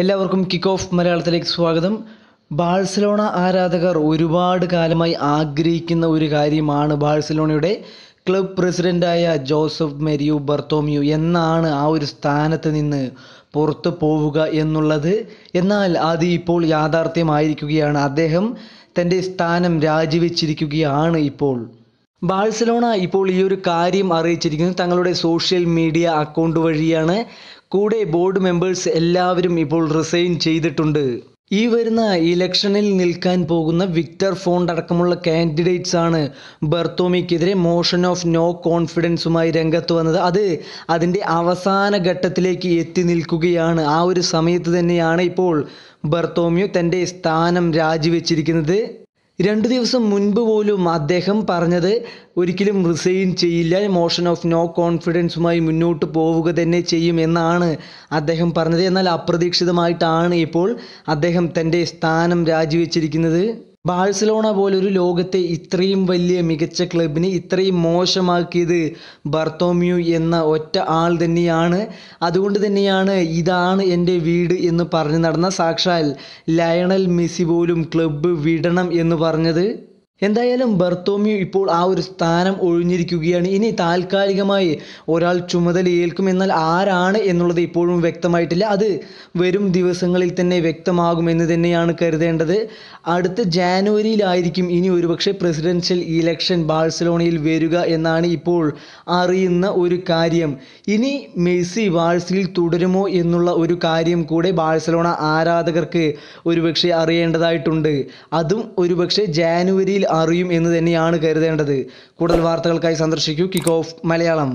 എല്ലാവർക്കും kick off മലയാളത്തിലേക്ക് സ്വാഗതം ബാഴ്സലോണ ആരാധകർ ഒരുപാട് കാലമായി ആഗ്രഹിക്കുന്ന ഒരു കാര്യമാണ് ബാഴ്സലോണയുടെ ക്ലബ് പ്രസിഡൻ്റായ ജോസഫ് മെരിയു ബർത്തോമിയു എന്നാണ് ആ ഒരു സ്ഥാനത്ത് നിന്ന് പുറത്തു പോവുക എന്നുള്ളത് എന്നാൽ അത് ഇപ്പോൾ യാഥാർത്ഥ്യമായിരിക്കുകയാണ് അദ്ദേഹം തൻ്റെ സ്ഥാനം രാജിവെച്ചിരിക്കുകയാണ് ഇപ്പോൾ ബാഴ്സലോണ ഇപ്പോൾ ഈ ഒരു കാര്യം അറിയിച്ചിരിക്കുന്നു തങ്ങളുടെ സോഷ്യൽ മീഡിയ അക്കൗണ്ട് വഴിയാണ് കൂടെ ബോർഡ് മെമ്പേഴ്സ് എല്ലാവരും ഇപ്പോൾ റിസൈൻ ചെയ്തിട്ടുണ്ട് ഈ വരുന്ന ഇലക്ഷനിൽ നിൽക്കാൻ പോകുന്ന വിക്ടർ ഫോണ്ട് അടക്കമുള്ള കാൻഡിഡേറ്റ്സ് ആണ് ബർത്തോമിക്കെതിരെ മോഷൻ ഓഫ് നോ കോൺഫിഡൻസുമായി രംഗത്ത് വന്നത് അത് അതിൻ്റെ അവസാന ഘട്ടത്തിലേക്ക് എത്തി നിൽക്കുകയാണ് ആ ഒരു സമയത്ത് തന്നെയാണ് ഇപ്പോൾ ബർത്തോമിയോ തൻ്റെ സ്ഥാനം രാജിവെച്ചിരിക്കുന്നത് രണ്ടു ദിവസം മുൻപ് പോലും അദ്ദേഹം പറഞ്ഞത് ഒരിക്കലും റിസൈൻ ചെയ്യില്ല മോഷൻ ഓഫ് നോ കോൺഫിഡൻസുമായി മുന്നോട്ട് പോവുക തന്നെ ചെയ്യും എന്നാണ് അദ്ദേഹം പറഞ്ഞത് എന്നാൽ അപ്രതീക്ഷിതമായിട്ടാണ് ഇപ്പോൾ അദ്ദേഹം തൻ്റെ സ്ഥാനം രാജിവെച്ചിരിക്കുന്നത് ബാഴ്സലോണ പോലൊരു ലോകത്തെ ഇത്രയും വലിയ മികച്ച ക്ലബിന് ഇത്രയും മോശമാക്കിയത് ബർത്തോമ്യു എന്ന ഒറ്റ ആൾ തന്നെയാണ് അതുകൊണ്ട് തന്നെയാണ് ഇതാണ് എൻ്റെ വീട് എന്ന് പറഞ്ഞു നടന്ന സാക്ഷാൽ ലയണൽ മെസ്സി പോലും ക്ലബ്ബ് വിടണം എന്ന് പറഞ്ഞത് എന്തായാലും ബർത്തോമിയു ഇപ്പോൾ ആ ഒരു സ്ഥാനം ഒഴിഞ്ഞിരിക്കുകയാണ് ഇനി താൽക്കാലികമായി ഒരാൾ ചുമതല ഏൽക്കും എന്നാൽ ആരാണ് എന്നുള്ളത് ഇപ്പോഴും വ്യക്തമായിട്ടില്ല അത് വരും ദിവസങ്ങളിൽ തന്നെ വ്യക്തമാകുമെന്ന് തന്നെയാണ് കരുതേണ്ടത് അടുത്ത ജാനുവരിയിലായിരിക്കും ഇനി ഒരുപക്ഷെ പ്രസിഡൻഷ്യൽ ഇലക്ഷൻ ബാഴ്സലോണയിൽ വരിക എന്നാണ് ഇപ്പോൾ അറിയുന്ന ഒരു കാര്യം ഇനി മെസ്സി വാഴ്സിൽ തുടരുമോ എന്നുള്ള ഒരു കാര്യം കൂടെ ബാഴ്സലോണ ആരാധകർക്ക് ഒരുപക്ഷെ അറിയേണ്ടതായിട്ടുണ്ട് അതും ഒരുപക്ഷെ ജാനുവരിയിൽ അറിയും എന്ന് തന്നെയാണ് കരുതേണ്ടത് കൂടുതൽ വാർത്തകൾക്കായി സന്ദർശിക്കൂ കിക്ക് ഓഫ് മലയാളം